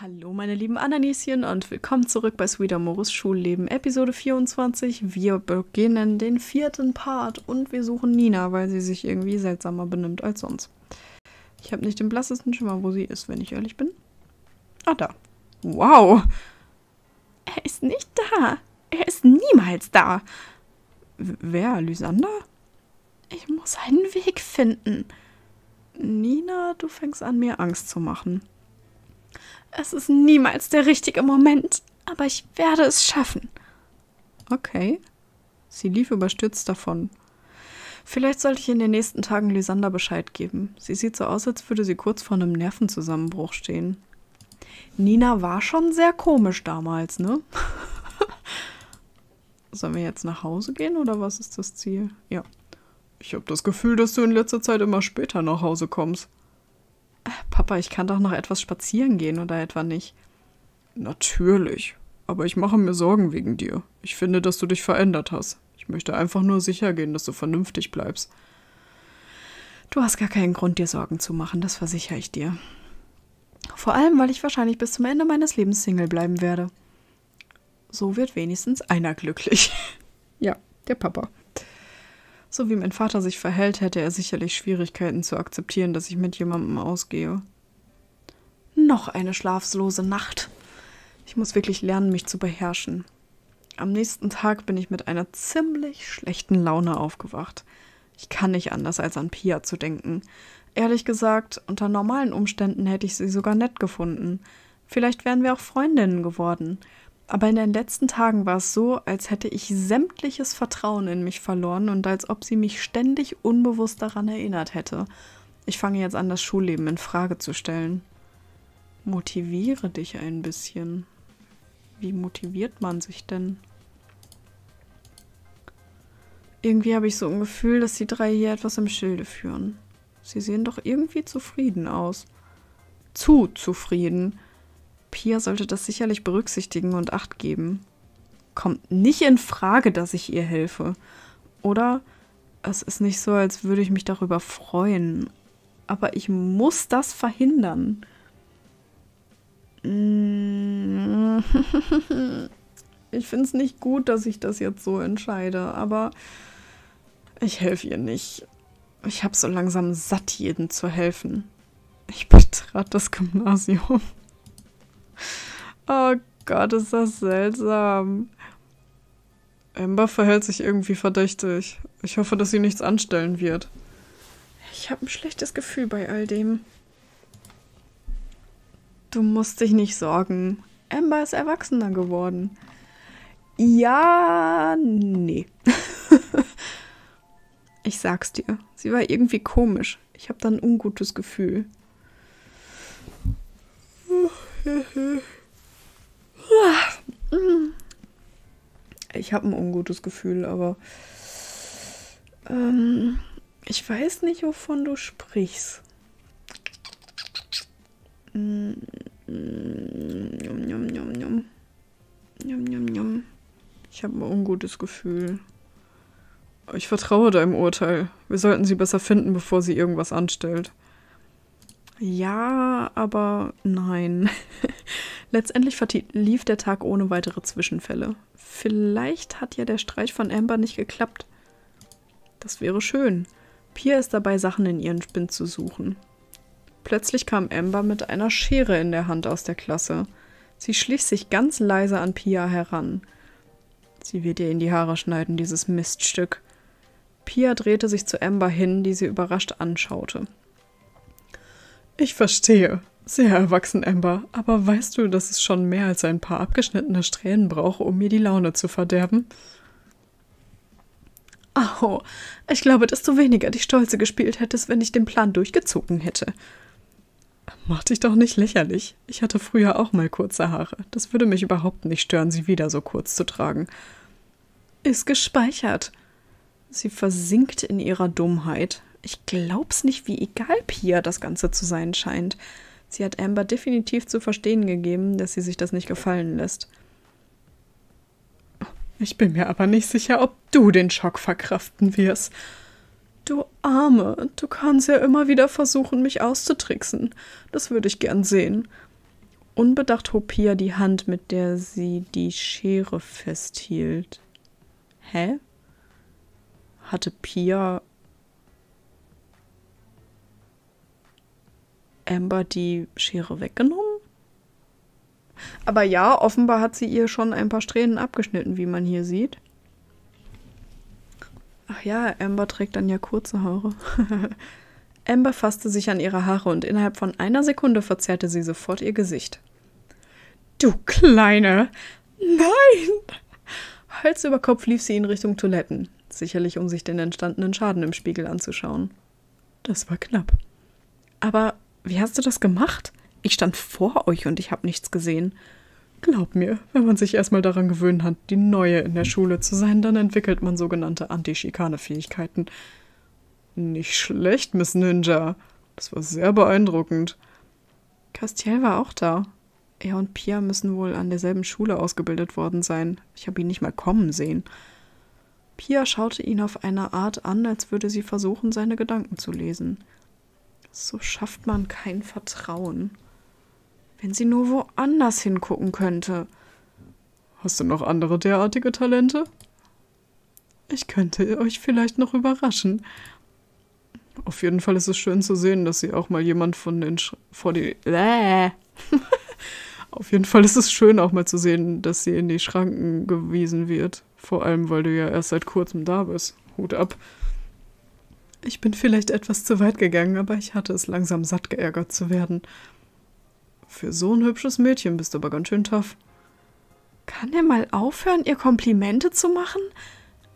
Hallo meine lieben Ananischen und willkommen zurück bei Sweet Amorus Schulleben, Episode 24. Wir beginnen den vierten Part und wir suchen Nina, weil sie sich irgendwie seltsamer benimmt als sonst. Ich habe nicht den blassesten Schimmer, wo sie ist, wenn ich ehrlich bin. Ah, da. Wow. Er ist nicht da. Er ist niemals da. W wer? Lysander? Ich muss einen Weg finden. Nina, du fängst an, mir Angst zu machen. Es ist niemals der richtige Moment, aber ich werde es schaffen. Okay. Sie lief überstürzt davon. Vielleicht sollte ich in den nächsten Tagen Lysander Bescheid geben. Sie sieht so aus, als würde sie kurz vor einem Nervenzusammenbruch stehen. Nina war schon sehr komisch damals, ne? Sollen wir jetzt nach Hause gehen oder was ist das Ziel? Ja. Ich habe das Gefühl, dass du in letzter Zeit immer später nach Hause kommst. Papa, ich kann doch noch etwas spazieren gehen oder etwa nicht? Natürlich, aber ich mache mir Sorgen wegen dir. Ich finde, dass du dich verändert hast. Ich möchte einfach nur sicher gehen, dass du vernünftig bleibst. Du hast gar keinen Grund, dir Sorgen zu machen, das versichere ich dir. Vor allem, weil ich wahrscheinlich bis zum Ende meines Lebens Single bleiben werde. So wird wenigstens einer glücklich. ja, der Papa. So wie mein Vater sich verhält, hätte er sicherlich Schwierigkeiten zu akzeptieren, dass ich mit jemandem ausgehe. Noch eine schlaflose Nacht. Ich muss wirklich lernen, mich zu beherrschen. Am nächsten Tag bin ich mit einer ziemlich schlechten Laune aufgewacht. Ich kann nicht anders, als an Pia zu denken. Ehrlich gesagt, unter normalen Umständen hätte ich sie sogar nett gefunden. Vielleicht wären wir auch Freundinnen geworden. Aber in den letzten Tagen war es so, als hätte ich sämtliches Vertrauen in mich verloren und als ob sie mich ständig unbewusst daran erinnert hätte. Ich fange jetzt an, das Schulleben in Frage zu stellen. Motiviere dich ein bisschen. Wie motiviert man sich denn? Irgendwie habe ich so ein Gefühl, dass die drei hier etwas im Schilde führen. Sie sehen doch irgendwie zufrieden aus. Zu zufrieden. Pia sollte das sicherlich berücksichtigen und acht geben. Kommt nicht in Frage, dass ich ihr helfe. Oder es ist nicht so, als würde ich mich darüber freuen. Aber ich muss das verhindern. Mm. Ich finde es nicht gut, dass ich das jetzt so entscheide, aber ich helfe ihr nicht. Ich habe so langsam satt, jeden zu helfen. Ich betrat das Gymnasium. Oh Gott, ist das seltsam. Amber verhält sich irgendwie verdächtig. Ich hoffe, dass sie nichts anstellen wird. Ich habe ein schlechtes Gefühl bei all dem. Du musst dich nicht sorgen. Amber ist erwachsener geworden. Ja, nee. ich sag's dir. Sie war irgendwie komisch. Ich habe da ein ungutes Gefühl. Ich habe ein ungutes Gefühl, aber ähm, ich weiß nicht, wovon du sprichst. Ich habe ein ungutes Gefühl. Ich vertraue deinem Urteil. Wir sollten sie besser finden, bevor sie irgendwas anstellt. Ja, aber nein. Letztendlich lief der Tag ohne weitere Zwischenfälle. Vielleicht hat ja der Streich von Amber nicht geklappt. Das wäre schön. Pia ist dabei, Sachen in ihren Spind zu suchen. Plötzlich kam Amber mit einer Schere in der Hand aus der Klasse. Sie schlich sich ganz leise an Pia heran. Sie wird ihr in die Haare schneiden, dieses Miststück. Pia drehte sich zu Amber hin, die sie überrascht anschaute. Ich verstehe, sehr erwachsen, Amber, aber weißt du, dass es schon mehr als ein paar abgeschnittene Strähnen brauche, um mir die Laune zu verderben? Au, oh, ich glaube, dass du weniger die Stolze gespielt hättest, wenn ich den Plan durchgezogen hätte. Mach dich doch nicht lächerlich. Ich hatte früher auch mal kurze Haare. Das würde mich überhaupt nicht stören, sie wieder so kurz zu tragen. Ist gespeichert. Sie versinkt in ihrer Dummheit. Ich glaub's nicht, wie egal Pia das Ganze zu sein scheint. Sie hat Amber definitiv zu verstehen gegeben, dass sie sich das nicht gefallen lässt. Ich bin mir aber nicht sicher, ob du den Schock verkraften wirst. Du Arme, du kannst ja immer wieder versuchen, mich auszutricksen. Das würde ich gern sehen. Unbedacht hob Pia die Hand, mit der sie die Schere festhielt. Hä? Hatte Pia Amber die Schere weggenommen? Aber ja, offenbar hat sie ihr schon ein paar Strähnen abgeschnitten, wie man hier sieht. Ach ja, Amber trägt dann ja kurze Haare. Amber fasste sich an ihre Haare und innerhalb von einer Sekunde verzerrte sie sofort ihr Gesicht. Du Kleine! Nein! Hals über Kopf lief sie in Richtung Toiletten, sicherlich um sich den entstandenen Schaden im Spiegel anzuschauen. Das war knapp. Aber wie hast du das gemacht? Ich stand vor euch und ich habe nichts gesehen. Glaub mir, wenn man sich erstmal daran gewöhnt hat, die Neue in der Schule zu sein, dann entwickelt man sogenannte Anti-Schikane-Fähigkeiten. Nicht schlecht, Miss Ninja. Das war sehr beeindruckend. Castiel war auch da. Er und Pia müssen wohl an derselben Schule ausgebildet worden sein. Ich habe ihn nicht mal kommen sehen. Pia schaute ihn auf eine Art an, als würde sie versuchen, seine Gedanken zu lesen. So schafft man kein Vertrauen. Wenn sie nur woanders hingucken könnte. Hast du noch andere derartige Talente? Ich könnte euch vielleicht noch überraschen. Auf jeden Fall ist es schön zu sehen, dass sie auch mal jemand von den Sch vor die Bläh. Auf jeden Fall ist es schön auch mal zu sehen, dass sie in die Schranken gewiesen wird, vor allem weil du ja erst seit kurzem da bist. Hut ab. Ich bin vielleicht etwas zu weit gegangen, aber ich hatte es langsam satt, geärgert zu werden. Für so ein hübsches Mädchen bist du aber ganz schön tough. Kann er mal aufhören, ihr Komplimente zu machen?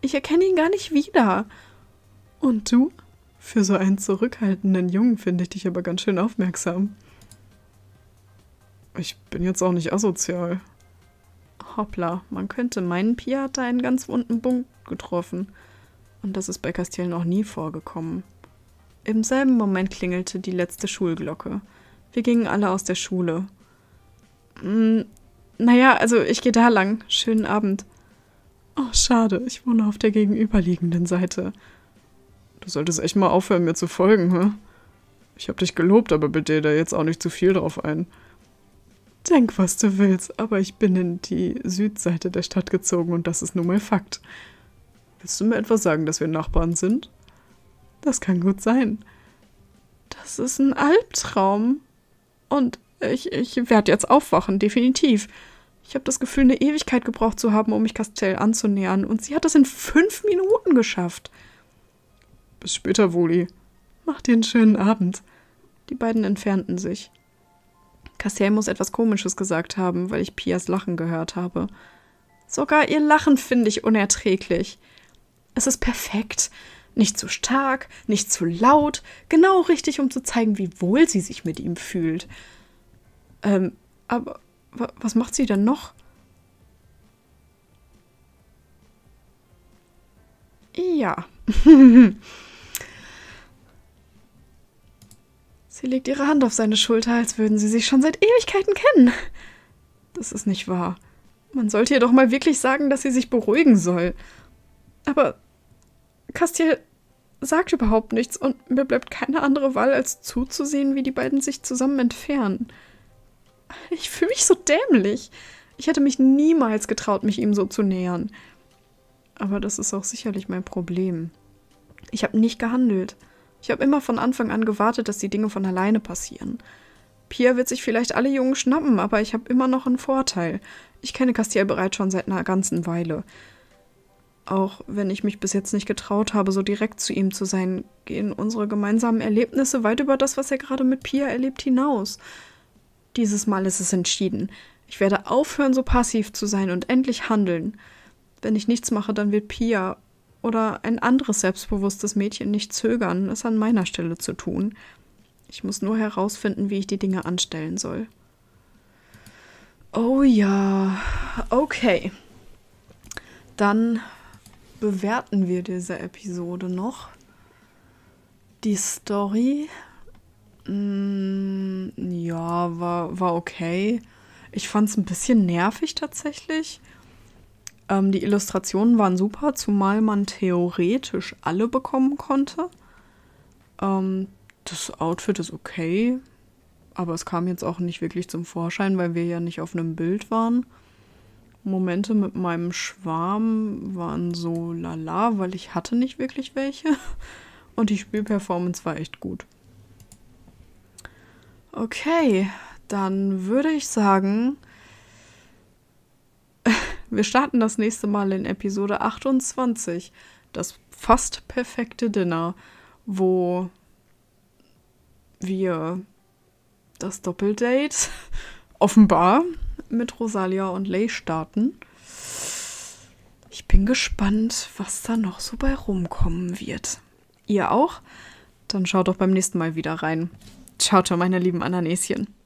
Ich erkenne ihn gar nicht wieder. Und du? Für so einen zurückhaltenden Jungen finde ich dich aber ganz schön aufmerksam. Ich bin jetzt auch nicht asozial. Hoppla, man könnte meinen, Pia hat da einen ganz wunden Punkt getroffen und das ist bei Castell noch nie vorgekommen. Im selben Moment klingelte die letzte Schulglocke. Wir gingen alle aus der Schule. Hm, naja, also ich gehe da lang. Schönen Abend. Oh, schade, ich wohne auf der gegenüberliegenden Seite. Du solltest echt mal aufhören, mir zu folgen, hä? Ich hab dich gelobt, aber bitte da jetzt auch nicht zu viel drauf ein. Denk, was du willst, aber ich bin in die Südseite der Stadt gezogen und das ist nun mal Fakt. Willst du mir etwas sagen, dass wir Nachbarn sind? Das kann gut sein. Das ist ein Albtraum. Und ich, ich werde jetzt aufwachen, definitiv. Ich habe das Gefühl, eine Ewigkeit gebraucht zu haben, um mich Castell anzunähern. Und sie hat das in fünf Minuten geschafft. Bis später, Woli. Mach dir einen schönen Abend. Die beiden entfernten sich. Castell muss etwas Komisches gesagt haben, weil ich Pias Lachen gehört habe. Sogar ihr Lachen finde ich unerträglich. Es ist perfekt. Nicht zu stark, nicht zu laut, genau richtig, um zu zeigen, wie wohl sie sich mit ihm fühlt. Ähm, aber was macht sie denn noch? Ja. sie legt ihre Hand auf seine Schulter, als würden sie sich schon seit Ewigkeiten kennen. Das ist nicht wahr. Man sollte ihr doch mal wirklich sagen, dass sie sich beruhigen soll. Aber Castiel sagt überhaupt nichts und mir bleibt keine andere Wahl, als zuzusehen, wie die beiden sich zusammen entfernen. Ich fühle mich so dämlich. Ich hätte mich niemals getraut, mich ihm so zu nähern. Aber das ist auch sicherlich mein Problem. Ich habe nicht gehandelt. Ich habe immer von Anfang an gewartet, dass die Dinge von alleine passieren. Pia wird sich vielleicht alle Jungen schnappen, aber ich habe immer noch einen Vorteil. Ich kenne Castiel bereits schon seit einer ganzen Weile auch wenn ich mich bis jetzt nicht getraut habe, so direkt zu ihm zu sein, gehen unsere gemeinsamen Erlebnisse weit über das, was er gerade mit Pia erlebt, hinaus. Dieses Mal ist es entschieden. Ich werde aufhören, so passiv zu sein und endlich handeln. Wenn ich nichts mache, dann wird Pia oder ein anderes selbstbewusstes Mädchen nicht zögern, es an meiner Stelle zu tun. Ich muss nur herausfinden, wie ich die Dinge anstellen soll. Oh ja, okay. Dann bewerten wir diese Episode noch? Die Story, mm, ja, war, war okay. Ich fand es ein bisschen nervig tatsächlich. Ähm, die Illustrationen waren super, zumal man theoretisch alle bekommen konnte. Ähm, das Outfit ist okay, aber es kam jetzt auch nicht wirklich zum Vorschein, weil wir ja nicht auf einem Bild waren. Momente mit meinem Schwarm waren so lala, weil ich hatte nicht wirklich welche. Und die Spielperformance war echt gut. Okay, dann würde ich sagen, wir starten das nächste Mal in Episode 28, das fast perfekte Dinner, wo wir das Doppeldate offenbar mit Rosalia und Lay starten. Ich bin gespannt, was da noch so bei rumkommen wird. Ihr auch? Dann schaut doch beim nächsten Mal wieder rein. Ciao, ciao, meine lieben Ananäschen.